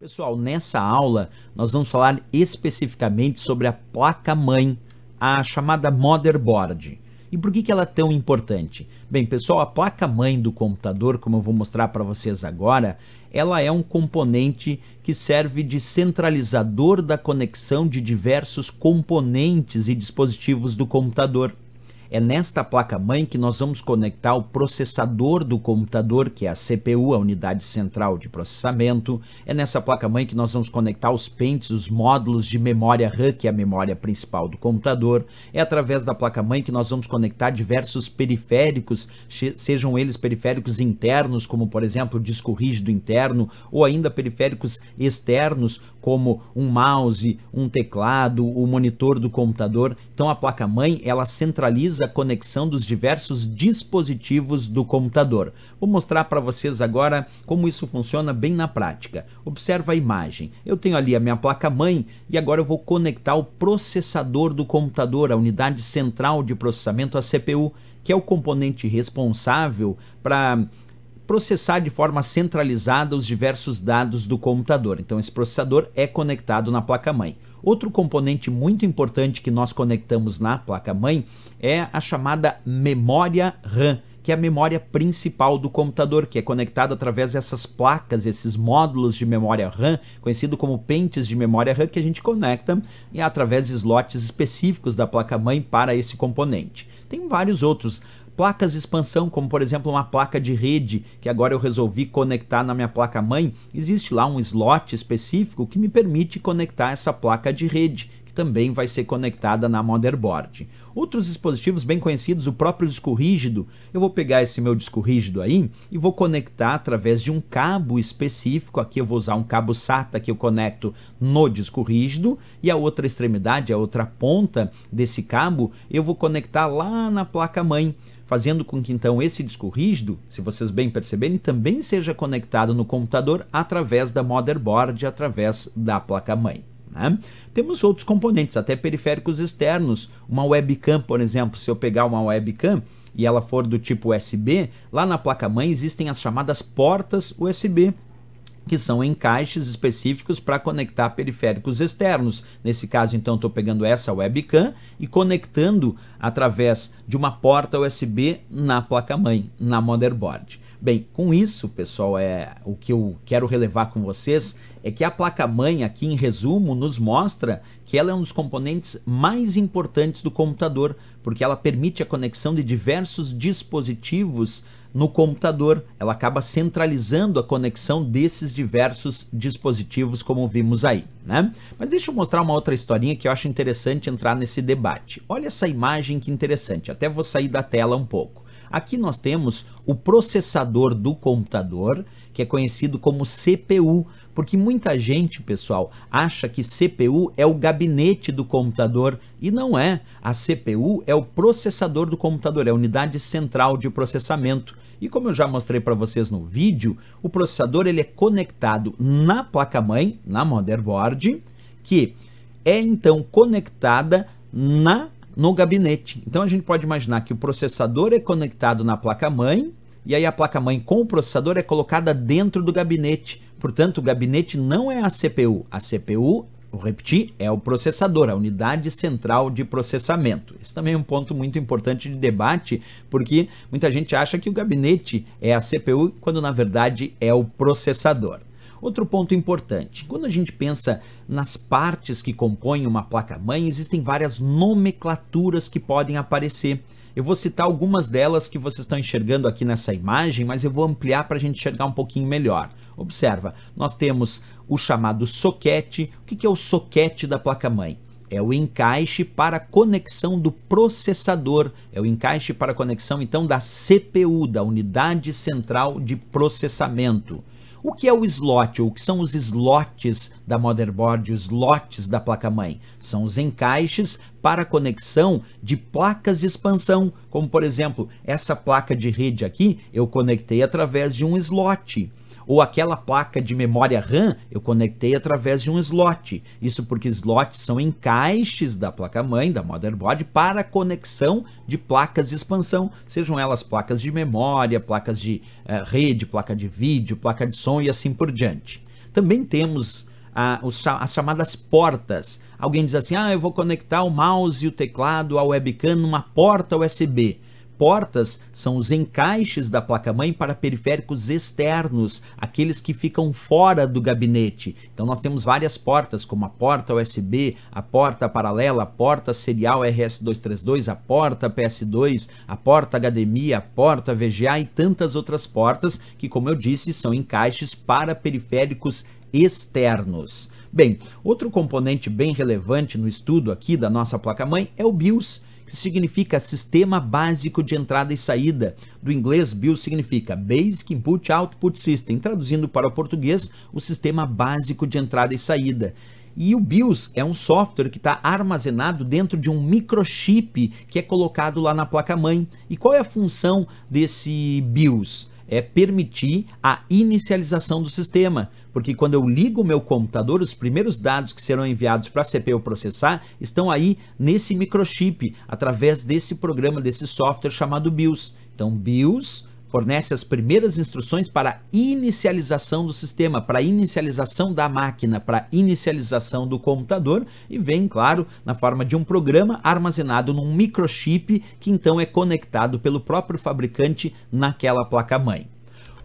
Pessoal, nessa aula nós vamos falar especificamente sobre a placa-mãe, a chamada motherboard. E por que, que ela é tão importante? Bem, pessoal, a placa-mãe do computador, como eu vou mostrar para vocês agora, ela é um componente que serve de centralizador da conexão de diversos componentes e dispositivos do computador. É nesta placa-mãe que nós vamos conectar o processador do computador, que é a CPU, a unidade central de processamento. É nessa placa-mãe que nós vamos conectar os pentes, os módulos de memória RAM, que é a memória principal do computador. É através da placa-mãe que nós vamos conectar diversos periféricos, sejam eles periféricos internos, como por exemplo o disco rígido interno, ou ainda periféricos externos, como um mouse, um teclado, o monitor do computador. Então a placa-mãe, ela centraliza a conexão dos diversos dispositivos do computador. Vou mostrar para vocês agora como isso funciona bem na prática. Observa a imagem. Eu tenho ali a minha placa-mãe e agora eu vou conectar o processador do computador, a unidade central de processamento, a CPU, que é o componente responsável para processar de forma centralizada os diversos dados do computador. Então, esse processador é conectado na placa-mãe. Outro componente muito importante que nós conectamos na placa-mãe é a chamada memória RAM, que é a memória principal do computador, que é conectada através dessas placas, esses módulos de memória RAM, conhecido como pentes de memória RAM, que a gente conecta e é através de slots específicos da placa-mãe para esse componente. Tem vários outros placas de expansão, como por exemplo uma placa de rede que agora eu resolvi conectar na minha placa mãe, existe lá um slot específico que me permite conectar essa placa de rede que também vai ser conectada na motherboard. Outros dispositivos bem conhecidos, o próprio disco rígido, eu vou pegar esse meu disco rígido aí e vou conectar através de um cabo específico, aqui eu vou usar um cabo SATA que eu conecto no disco rígido e a outra extremidade, a outra ponta desse cabo, eu vou conectar lá na placa mãe fazendo com que então esse disco rígido, se vocês bem perceberem, também seja conectado no computador através da motherboard, através da placa-mãe. Né? Temos outros componentes, até periféricos externos, uma webcam, por exemplo, se eu pegar uma webcam e ela for do tipo USB, lá na placa-mãe existem as chamadas portas USB, que são encaixes específicos para conectar periféricos externos. Nesse caso, então, estou pegando essa webcam e conectando através de uma porta USB na placa-mãe, na motherboard. Bem, com isso, pessoal, é o que eu quero relevar com vocês é que a placa-mãe aqui em resumo nos mostra que ela é um dos componentes mais importantes do computador, porque ela permite a conexão de diversos dispositivos no computador. Ela acaba centralizando a conexão desses diversos dispositivos, como vimos aí, né? Mas deixa eu mostrar uma outra historinha que eu acho interessante entrar nesse debate. Olha essa imagem que interessante, até vou sair da tela um pouco. Aqui nós temos o processador do computador, que é conhecido como CPU, porque muita gente, pessoal, acha que CPU é o gabinete do computador e não é. A CPU é o processador do computador, é a unidade central de processamento. E como eu já mostrei para vocês no vídeo, o processador ele é conectado na placa-mãe, na motherboard, que é então conectada na no gabinete. Então a gente pode imaginar que o processador é conectado na placa-mãe e aí a placa-mãe com o processador é colocada dentro do gabinete. Portanto, o gabinete não é a CPU, a CPU Vou repetir, é o processador, a unidade central de processamento. Esse também é um ponto muito importante de debate, porque muita gente acha que o gabinete é a CPU, quando na verdade é o processador. Outro ponto importante: quando a gente pensa nas partes que compõem uma placa-mãe, existem várias nomenclaturas que podem aparecer. Eu vou citar algumas delas que vocês estão enxergando aqui nessa imagem, mas eu vou ampliar para a gente enxergar um pouquinho melhor. Observa, nós temos o chamado soquete. O que é o soquete da placa-mãe? É o encaixe para conexão do processador, é o encaixe para conexão então da CPU, da unidade central de processamento. O que é o slot, ou o que são os slots da motherboard, os slots da placa-mãe? São os encaixes para conexão de placas de expansão, como por exemplo, essa placa de rede aqui eu conectei através de um slot. Ou aquela placa de memória RAM eu conectei através de um slot. Isso porque slots são encaixes da placa-mãe, da motherboard, para conexão de placas de expansão, sejam elas placas de memória, placas de eh, rede, placa de vídeo, placa de som e assim por diante. Também temos a, os, as chamadas portas. Alguém diz assim: ah, eu vou conectar o mouse e o teclado, ao webcam numa porta USB. Portas são os encaixes da placa-mãe para periféricos externos, aqueles que ficam fora do gabinete. Então nós temos várias portas, como a porta USB, a porta paralela, a porta serial RS232, a porta PS2, a porta HDMI, a porta VGA e tantas outras portas que, como eu disse, são encaixes para periféricos externos. Bem, outro componente bem relevante no estudo aqui da nossa placa-mãe é o BIOS que significa Sistema Básico de Entrada e Saída. Do inglês, BIOS significa Basic Input Output System, traduzindo para o português, o Sistema Básico de Entrada e Saída. E o BIOS é um software que está armazenado dentro de um microchip que é colocado lá na placa-mãe. E qual é a função desse BIOS? é permitir a inicialização do sistema, porque quando eu ligo o meu computador, os primeiros dados que serão enviados para a CPU processar estão aí nesse microchip, através desse programa, desse software chamado BIOS. Então, BIOS fornece as primeiras instruções para inicialização do sistema, para inicialização da máquina, para inicialização do computador e vem, claro, na forma de um programa armazenado num microchip que então é conectado pelo próprio fabricante naquela placa-mãe.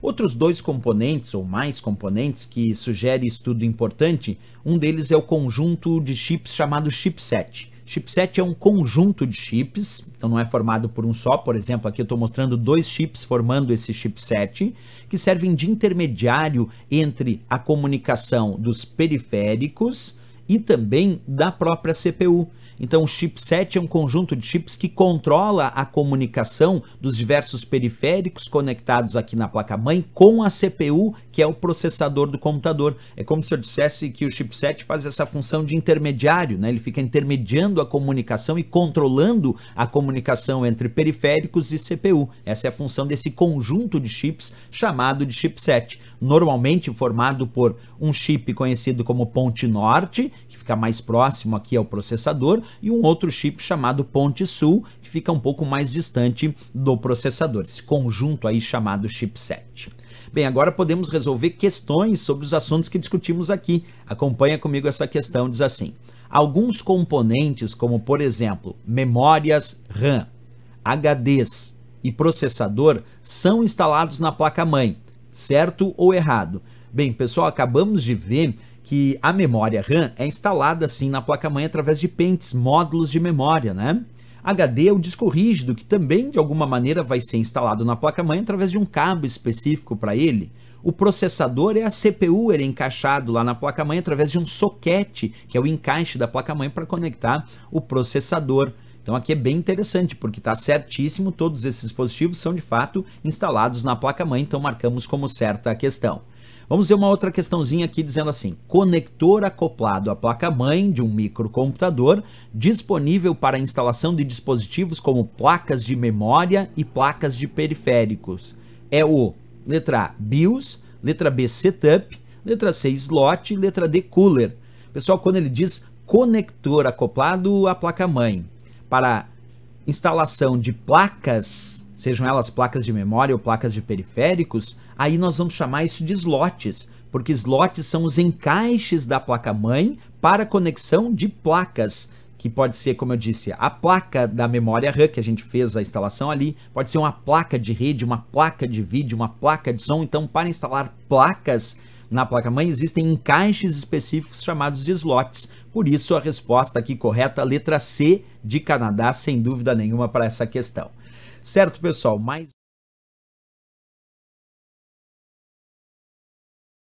Outros dois componentes, ou mais componentes, que sugere estudo importante, um deles é o conjunto de chips chamado chipset. Chipset é um conjunto de chips, então não é formado por um só. Por exemplo, aqui eu estou mostrando dois chips formando esse chipset, que servem de intermediário entre a comunicação dos periféricos e também da própria CPU. Então, o chipset é um conjunto de chips que controla a comunicação dos diversos periféricos conectados aqui na placa-mãe com a CPU, que é o processador do computador. É como se eu dissesse que o chipset faz essa função de intermediário, né? Ele fica intermediando a comunicação e controlando a comunicação entre periféricos e CPU. Essa é a função desse conjunto de chips chamado de chipset, normalmente formado por um chip conhecido como ponte norte, que fica mais próximo aqui ao processador, e um outro chip chamado Ponte Sul, que fica um pouco mais distante do processador, esse conjunto aí chamado chipset. Bem, agora podemos resolver questões sobre os assuntos que discutimos aqui. Acompanha comigo essa questão, diz assim: alguns componentes, como por exemplo, memórias RAM, HDs e processador, são instalados na placa-mãe, certo ou errado? Bem, pessoal, acabamos de ver que a memória RAM é instalada assim na placa-mãe através de pentes, módulos de memória, né? HD é o disco rígido que também de alguma maneira vai ser instalado na placa-mãe através de um cabo específico para ele. O processador é a CPU, ele é encaixado lá na placa-mãe através de um soquete, que é o encaixe da placa-mãe para conectar o processador. Então aqui é bem interessante, porque está certíssimo, todos esses dispositivos são de fato instalados na placa-mãe, então marcamos como certa a questão. Vamos ver uma outra questãozinha aqui dizendo assim: conector acoplado à placa-mãe de um microcomputador, disponível para instalação de dispositivos como placas de memória e placas de periféricos. É o letra A, BIOS, letra B, setup, letra C, slot, letra D, cooler. Pessoal, quando ele diz conector acoplado à placa-mãe para instalação de placas sejam elas placas de memória ou placas de periféricos, aí nós vamos chamar isso de slots, porque slots são os encaixes da placa-mãe para conexão de placas, que pode ser, como eu disse, a placa da memória RAM que a gente fez a instalação ali, pode ser uma placa de rede, uma placa de vídeo, uma placa de som. Então, para instalar placas na placa-mãe, existem encaixes específicos chamados de slots. Por isso, a resposta aqui correta, letra C de Canadá, sem dúvida nenhuma, para essa questão. Certo, pessoal? Mais